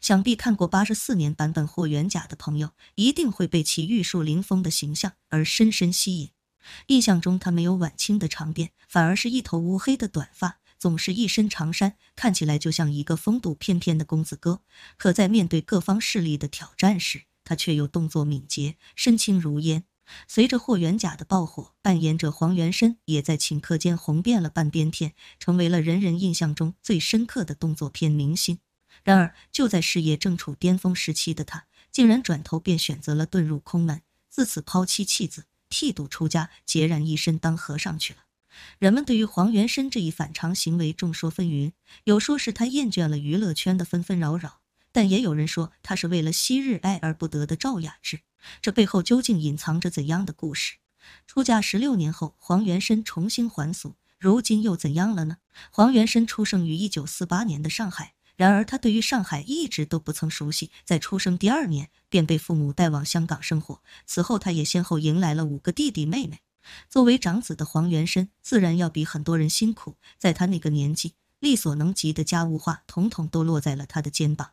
想必看过八十四年版本霍元甲的朋友，一定会被其玉树临风的形象而深深吸引。印象中他没有晚清的长辫，反而是一头乌黑的短发，总是一身长衫，看起来就像一个风度翩翩的公子哥。可在面对各方势力的挑战时，他却又动作敏捷，身轻如燕。随着霍元甲的爆火，扮演者黄元申也在顷刻间红遍了半边天，成为了人人印象中最深刻的动作片明星。然而，就在事业正处巅峰时期的他，竟然转头便选择了遁入空门，自此抛妻弃子，剃度出家，孑然一身当和尚去了。人们对于黄元申这一反常行为众说纷纭，有说是他厌倦了娱乐圈的纷纷扰扰，但也有人说他是为了昔日爱而不得的赵雅芝。这背后究竟隐藏着怎样的故事？出嫁十六年后，黄元申重新还俗，如今又怎样了呢？黄元申出生于一九四八年的上海。然而，他对于上海一直都不曾熟悉。在出生第二年，便被父母带往香港生活。此后，他也先后迎来了五个弟弟妹妹。作为长子的黄元申，自然要比很多人辛苦。在他那个年纪，力所能及的家务活，统统都落在了他的肩膀。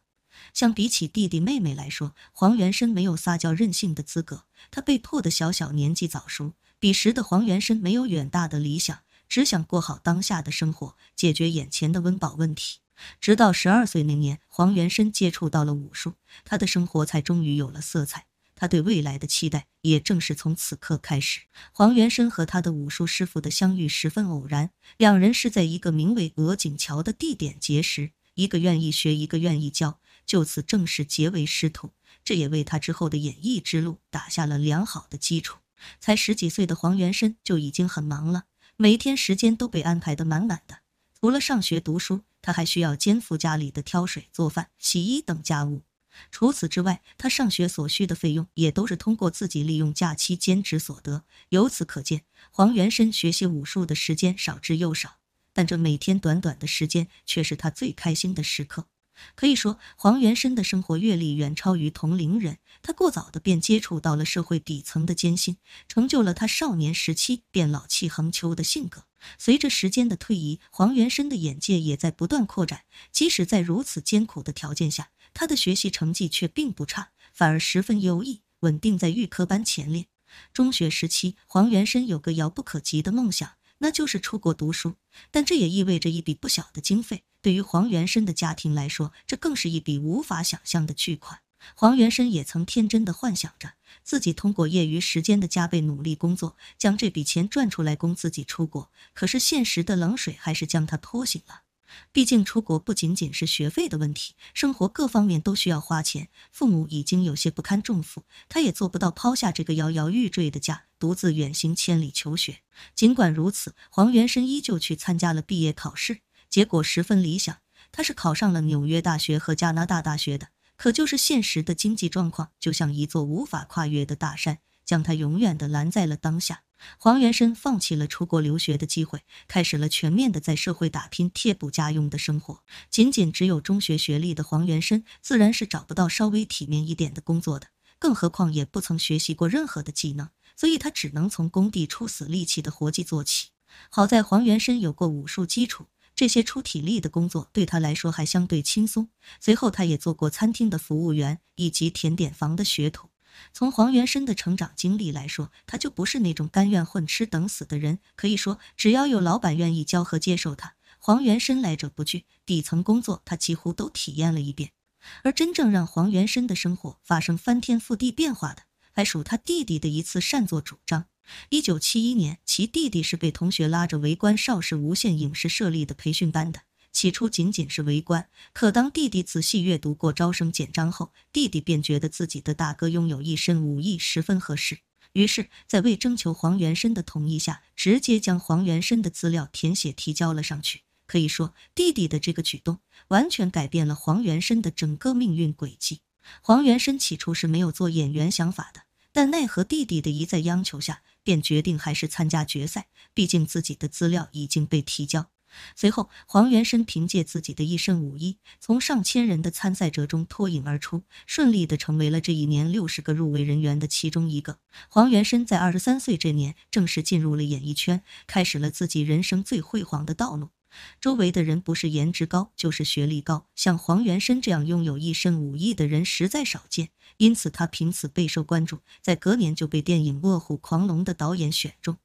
相比起弟弟妹妹来说，黄元申没有撒娇任性的资格。他被迫的小小年纪早熟。彼时的黄元申没有远大的理想，只想过好当下的生活，解决眼前的温饱问题。直到十二岁那年，黄元申接触到了武术，他的生活才终于有了色彩。他对未来的期待，也正是从此刻开始。黄元申和他的武术师傅的相遇十分偶然，两人是在一个名为鹅颈桥的地点结识，一个愿意学，一个愿意教，就此正式结为师徒。这也为他之后的演艺之路打下了良好的基础。才十几岁的黄元申就已经很忙了，每天时间都被安排的满满的，除了上学读书。他还需要肩负家里的挑水、做饭、洗衣等家务。除此之外，他上学所需的费用也都是通过自己利用假期兼职所得。由此可见，黄元申学习武术的时间少之又少，但这每天短短的时间却是他最开心的时刻。可以说，黄元申的生活阅历远超于同龄人。他过早的便接触到了社会底层的艰辛，成就了他少年时期便老气横秋的性格。随着时间的推移，黄元申的眼界也在不断扩展。即使在如此艰苦的条件下，他的学习成绩却并不差，反而十分优异，稳定在预科班前列。中学时期，黄元申有个遥不可及的梦想，那就是出国读书。但这也意味着一笔不小的经费，对于黄元申的家庭来说，这更是一笔无法想象的巨款。黄元生也曾天真的幻想着，自己通过业余时间的加倍努力工作，将这笔钱赚出来供自己出国。可是现实的冷水还是将他拖醒了。毕竟出国不仅仅是学费的问题，生活各方面都需要花钱，父母已经有些不堪重负，他也做不到抛下这个摇摇欲坠的家，独自远行千里求学。尽管如此，黄元生依旧去参加了毕业考试，结果十分理想。他是考上了纽约大学和加拿大大学的。可就是现实的经济状况，就像一座无法跨越的大山，将他永远的拦在了当下。黄元生放弃了出国留学的机会，开始了全面的在社会打拼贴补家用的生活。仅仅只有中学学历的黄元生，自然是找不到稍微体面一点的工作的，更何况也不曾学习过任何的技能，所以他只能从工地出死力气的活计做起。好在黄元生有过武术基础。这些出体力的工作对他来说还相对轻松。随后，他也做过餐厅的服务员以及甜点房的学徒。从黄元生的成长经历来说，他就不是那种甘愿混吃等死的人。可以说，只要有老板愿意教和接受他，黄元生来者不拒，底层工作他几乎都体验了一遍。而真正让黄元生的生活发生翻天覆地变化的，还属他弟弟的一次擅作主张。一九七一年，其弟弟是被同学拉着围观邵氏无线影视设立的培训班的。起初仅仅是围观，可当弟弟仔细阅读过招生简章后，弟弟便觉得自己的大哥拥有一身武艺，十分合适。于是，在未征求黄元申的同意下，直接将黄元申的资料填写提交了上去。可以说，弟弟的这个举动完全改变了黄元申的整个命运轨迹。黄元申起初是没有做演员想法的，但奈何弟弟的一再央求下，便决定还是参加决赛，毕竟自己的资料已经被提交。随后，黄元申凭借自己的一身武艺，从上千人的参赛者中脱颖而出，顺利的成为了这一年六十个入围人员的其中一个。黄元申在二十三岁这年正式进入了演艺圈，开始了自己人生最辉煌的道路。周围的人不是颜值高，就是学历高。像黄元申这样拥有一身武艺的人实在少见，因此他凭此备受关注。在隔年就被电影《卧虎狂龙》的导演选中。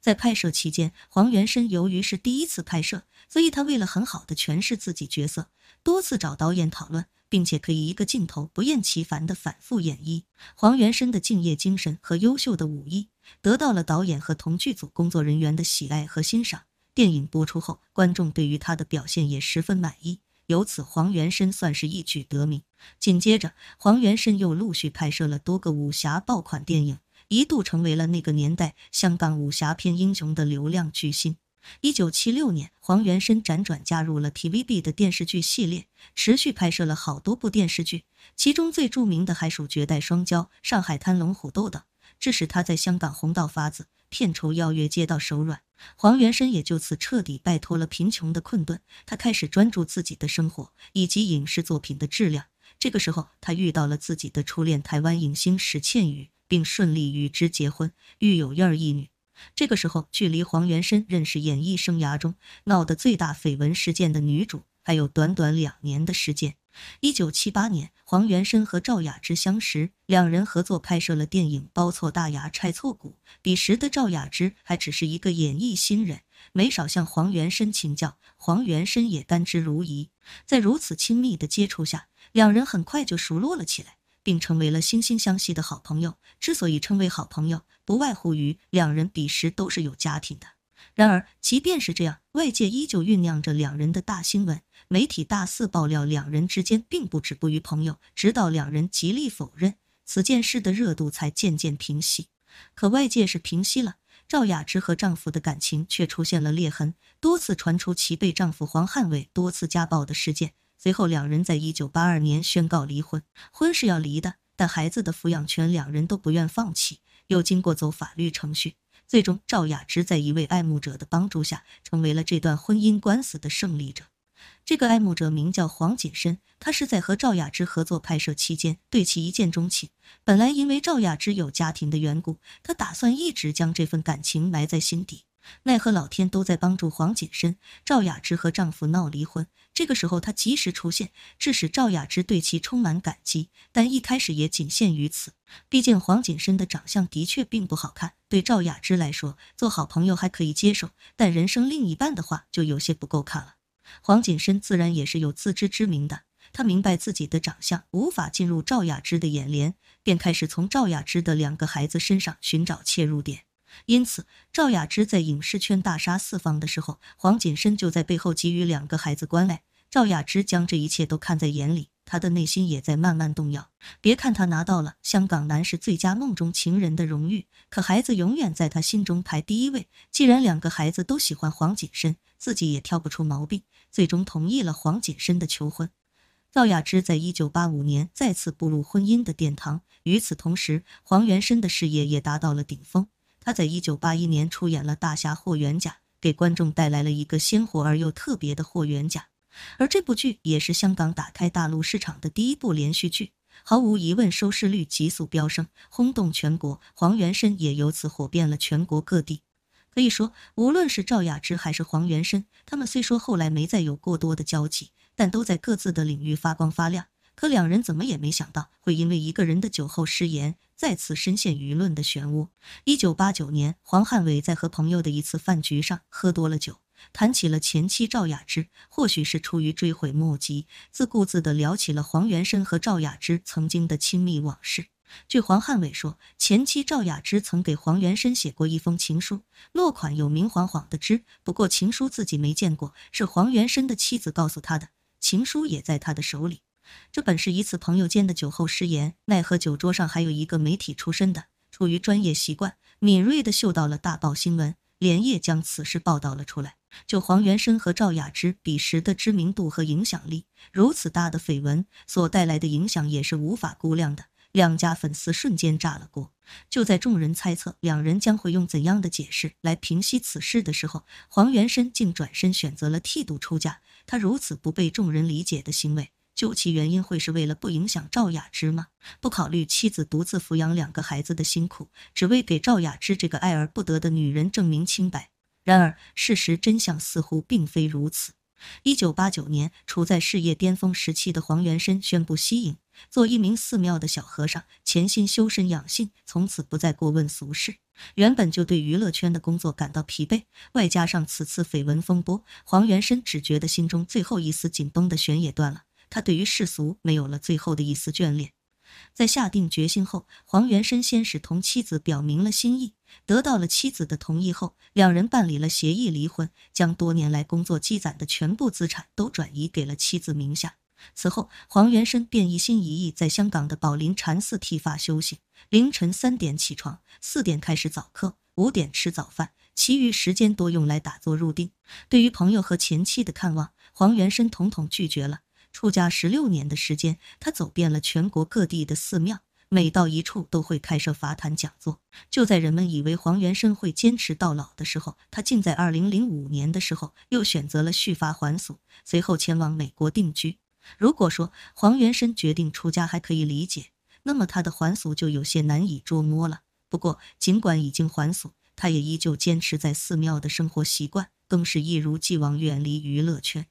在拍摄期间，黄元申由于是第一次拍摄，所以他为了很好的诠释自己角色，多次找导演讨论，并且可以一个镜头不厌其烦的反复演绎。黄元申的敬业精神和优秀的武艺得到了导演和同剧组工作人员的喜爱和欣赏。电影播出后，观众对于他的表现也十分满意，由此黄元申算是一举得名。紧接着，黄元申又陆续拍摄了多个武侠爆款电影，一度成为了那个年代香港武侠片英雄的流量巨星。一九七六年，黄元申辗转加入了 TVB 的电视剧系列，持续拍摄了好多部电视剧，其中最著名的还属《绝代双骄》《上海滩》《龙虎斗》等，致使他在香港红到发紫。片酬邀约接到手软，黄元申也就此彻底摆脱了贫穷的困顿。他开始专注自己的生活以及影视作品的质量。这个时候，他遇到了自己的初恋台湾影星石倩瑜，并顺利与之结婚，育有一二一女。这个时候，距离黄元申认识演艺生涯中闹得最大绯闻事件的女主还有短短两年的时间。一九七八年，黄元申和赵雅芝相识，两人合作拍摄了电影《包错大牙拆错骨》。彼时的赵雅芝还只是一个演艺新人，没少向黄元申请教，黄元申也甘之如饴。在如此亲密的接触下，两人很快就熟络了起来，并成为了惺惺相惜的好朋友。之所以称为好朋友，不外乎于两人彼时都是有家庭的。然而，即便是这样，外界依旧酝酿着两人的大新闻。媒体大肆爆料，两人之间并不止步于朋友，直到两人极力否认此件事的热度才渐渐平息。可外界是平息了，赵雅芝和丈夫的感情却出现了裂痕，多次传出其被丈夫黄汉伟多次家暴的事件。随后，两人在一九八二年宣告离婚，婚是要离的，但孩子的抚养权两人都不愿放弃，又经过走法律程序。最终，赵雅芝在一位爱慕者的帮助下，成为了这段婚姻官司的胜利者。这个爱慕者名叫黄锦燊，他是在和赵雅芝合作拍摄期间对其一见钟情。本来因为赵雅芝有家庭的缘故，他打算一直将这份感情埋在心底。奈何老天都在帮助黄景深，赵雅芝和丈夫闹离婚，这个时候她及时出现，致使赵雅芝对其充满感激，但一开始也仅限于此。毕竟黄景深的长相的确并不好看，对赵雅芝来说，做好朋友还可以接受，但人生另一半的话就有些不够看了。黄景深自然也是有自知之明的，他明白自己的长相无法进入赵雅芝的眼帘，便开始从赵雅芝的两个孩子身上寻找切入点。因此，赵雅芝在影视圈大杀四方的时候，黄锦燊就在背后给予两个孩子关爱。赵雅芝将这一切都看在眼里，她的内心也在慢慢动摇。别看她拿到了香港男士最佳梦中情人的荣誉，可孩子永远在她心中排第一位。既然两个孩子都喜欢黄锦燊，自己也挑不出毛病，最终同意了黄锦燊的求婚。赵雅芝在一九八五年再次步入婚姻的殿堂。与此同时，黄元申的事业也达到了顶峰。他在一九八一年出演了《大侠霍元甲》，给观众带来了一个鲜活而又特别的霍元甲，而这部剧也是香港打开大陆市场的第一部连续剧，毫无疑问，收视率急速飙升，轰动全国，黄元申也由此火遍了全国各地。可以说，无论是赵雅芝还是黄元申，他们虽说后来没再有过多的交集，但都在各自的领域发光发亮。可两人怎么也没想到，会因为一个人的酒后失言，再次深陷舆论的漩涡。一九八九年，黄汉伟在和朋友的一次饭局上喝多了酒，谈起了前妻赵雅芝。或许是出于追悔莫及，自顾自地聊起了黄元申和赵雅芝曾经的亲密往事。据黄汉伟说，前妻赵雅芝曾给黄元申写过一封情书，落款有明晃晃的“之”，不过情书自己没见过，是黄元申的妻子告诉他的，情书也在他的手里。这本是一次朋友间的酒后失言，奈何酒桌上还有一个媒体出身的，出于专业习惯，敏锐的嗅到了大爆新闻，连夜将此事报道了出来。就黄元生和赵雅芝彼时的知名度和影响力，如此大的绯闻所带来的影响也是无法估量的，两家粉丝瞬间炸了锅。就在众人猜测两人将会用怎样的解释来平息此事的时候，黄元生竟转身选择了剃度出家。他如此不被众人理解的行为。究其原因，会是为了不影响赵雅芝吗？不考虑妻子独自抚养两个孩子的辛苦，只为给赵雅芝这个爱而不得的女人证明清白。然而，事实真相似乎并非如此。一九八九年，处在事业巅峰时期的黄元申宣布息影，做一名寺庙的小和尚，潜心修身养性，从此不再过问俗事。原本就对娱乐圈的工作感到疲惫，外加上此次绯闻风波，黄元申只觉得心中最后一丝紧绷的弦也断了。他对于世俗没有了最后的一丝眷恋，在下定决心后，黄元申先是同妻子表明了心意，得到了妻子的同意后，两人办理了协议离婚，将多年来工作积攒的全部资产都转移给了妻子名下。此后，黄元申便一心一意在香港的宝林禅寺剃发修行，凌晨三点起床，四点开始早课，五点吃早饭，其余时间多用来打坐入定。对于朋友和前妻的看望，黄元申统统拒绝了。出家十六年的时间，他走遍了全国各地的寺庙，每到一处都会开设法坛讲座。就在人们以为黄元申会坚持到老的时候，他竟在二零零五年的时候又选择了续法还俗，随后前往美国定居。如果说黄元申决定出家还可以理解，那么他的还俗就有些难以捉摸了。不过，尽管已经还俗，他也依旧坚持在寺庙的生活习惯，更是一如既往远离娱乐圈。